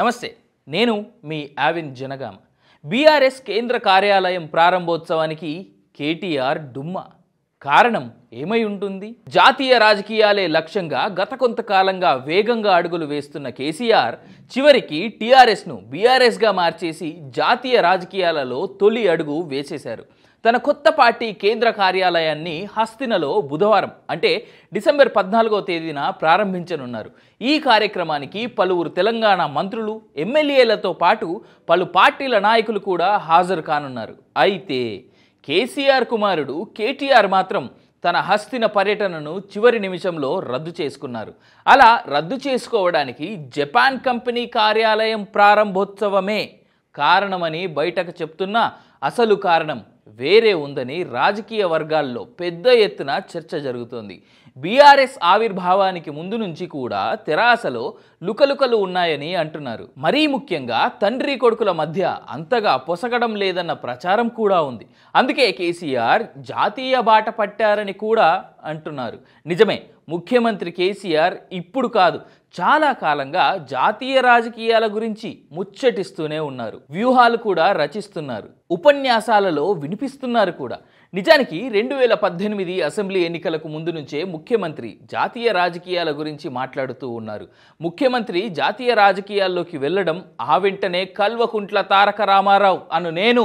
నమస్తే నేను మీ ఆవిన్ జనగామ బీఆర్ఎస్ కేంద్ర కార్యాలయం ప్రారంభోత్సవానికి కేటీఆర్ డుమ్మా కారణం ఏమై ఉంటుంది జాతీయ రాజకీయాలే లక్ష్యంగా గత కొంతకాలంగా వేగంగా అడుగులు వేస్తున్న కేసీఆర్ చివరికి టీఆర్ఎస్ను బీఆర్ఎస్గా మార్చేసి జాతీయ రాజకీయాలలో తొలి అడుగు వేసేశారు తన కొత్త పార్టీ కేంద్ర కార్యాలయాన్ని హస్తినలో బుధవారం అంటే డిసెంబర్ పద్నాలుగో తేదీన ప్రారంభించనున్నారు ఈ కార్యక్రమానికి పలువురు తెలంగాణ మంత్రులు ఎమ్మెల్యేలతో పాటు పలు పార్టీల నాయకులు కూడా హాజరు కానున్నారు అయితే కేసీఆర్ కుమారుడు కేటీఆర్ మాత్రం తన హస్తిన పర్యటనను చివరి నిమిషంలో రద్దు చేసుకున్నారు అలా రద్దు చేసుకోవడానికి జపాన్ కంపెనీ కార్యాలయం ప్రారంభోత్సవమే కారణమని బయటకు చెప్తున్న అసలు కారణం వేరే ఉందని రాజకీయ వర్గాల్లో పెద్ద ఎత్తున చర్చ జరుగుతోంది బీఆర్ఎస్ ఆవిర్భావానికి ముందు నుంచి కూడా తెరాసలో లుకలుకలు ఉన్నాయని అంటున్నారు మరీ ముఖ్యంగా తండ్రి కొడుకుల మధ్య అంతగా పొసగడం లేదన్న ప్రచారం కూడా ఉంది అందుకే కేసీఆర్ జాతీయ బాట పట్టారని కూడా అంటున్నారు నిజమే ముఖ్యమంత్రి కేసీఆర్ ఇప్పుడు కాదు చాలా కాలంగా జాతీయ రాజకీయాల గురించి ముచ్చటిస్తూనే ఉన్నారు వ్యూహాలు కూడా రచిస్తున్నారు ఉపన్యాసాలలో వినిపిస్తున్నారు కూడా నిజానికి రెండు వేల పద్దెనిమిది అసెంబ్లీ ఎన్నికలకు ముందు నుంచే ముఖ్యమంత్రి జాతీయ రాజకీయాల గురించి మాట్లాడుతూ ఉన్నారు ముఖ్యమంత్రి జాతీయ రాజకీయాల్లోకి వెళ్ళడం ఆ వెంటనే కల్వకుంట్ల తారక రామారావు అను నేను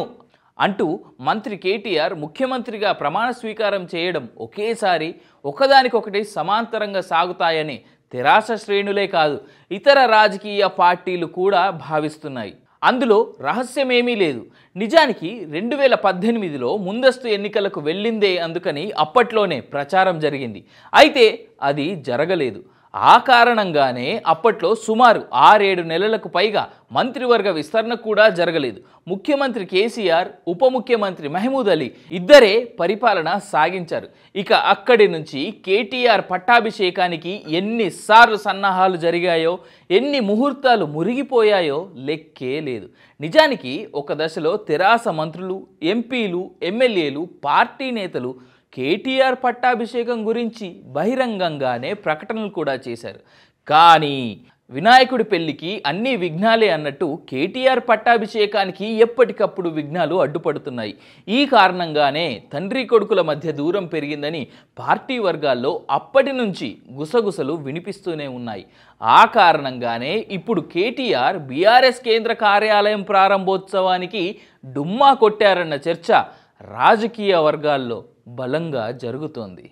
అంటూ మంత్రి కేటీఆర్ ముఖ్యమంత్రిగా ప్రమాణ స్వీకారం చేయడం ఒకేసారి ఒకదానికొకటి సమాంతరంగా సాగుతాయని తెరాస శ్రేణులే కాదు ఇతర రాజకీయ పార్టీలు కూడా భావిస్తున్నాయి అందులో రహస్యమేమీ లేదు నిజానికి రెండు వేల పద్దెనిమిదిలో ముందస్తు ఎన్నికలకు వెళ్ళిందే అందుకని అప్పట్లోనే ప్రచారం జరిగింది అయితే అది జరగలేదు ఆ కారణంగానే అప్పట్లో సుమారు ఆరేడు నెలలకు పైగా మంత్రివర్గ విస్తరణ కూడా జరగలేదు ముఖ్యమంత్రి కేసీఆర్ ఉప ముఖ్యమంత్రి మహమూద్ అలీ ఇద్దరే పరిపాలన సాగించారు ఇక అక్కడి నుంచి కేటీఆర్ పట్టాభిషేకానికి ఎన్నిసార్లు సన్నాహాలు జరిగాయో ఎన్ని ముహూర్తాలు మురిగిపోయాయో లెక్కే లేదు నిజానికి ఒక దశలో తెరాస మంత్రులు ఎంపీలు ఎమ్మెల్యేలు పార్టీ నేతలు కేటీఆర్ పట్టాభిషేకం గురించి బహిరంగంగానే ప్రకటనలు కూడా చేశారు కానీ వినాయకుడి పెళ్లికి అన్ని విఘ్నాలే అన్నట్టు కేటీఆర్ పట్టాభిషేకానికి ఎప్పటికప్పుడు విఘ్నాలు అడ్డుపడుతున్నాయి ఈ కారణంగానే తండ్రి కొడుకుల మధ్య దూరం పెరిగిందని పార్టీ వర్గాల్లో అప్పటి నుంచి గుసగుసలు వినిపిస్తూనే ఉన్నాయి ఆ కారణంగానే ఇప్పుడు కేటీఆర్ బీఆర్ఎస్ కేంద్ర కార్యాలయం ప్రారంభోత్సవానికి డుమ్మా కొట్టారన్న చర్చ రాజకీయ వర్గాల్లో బలంగా జరుగుతోంది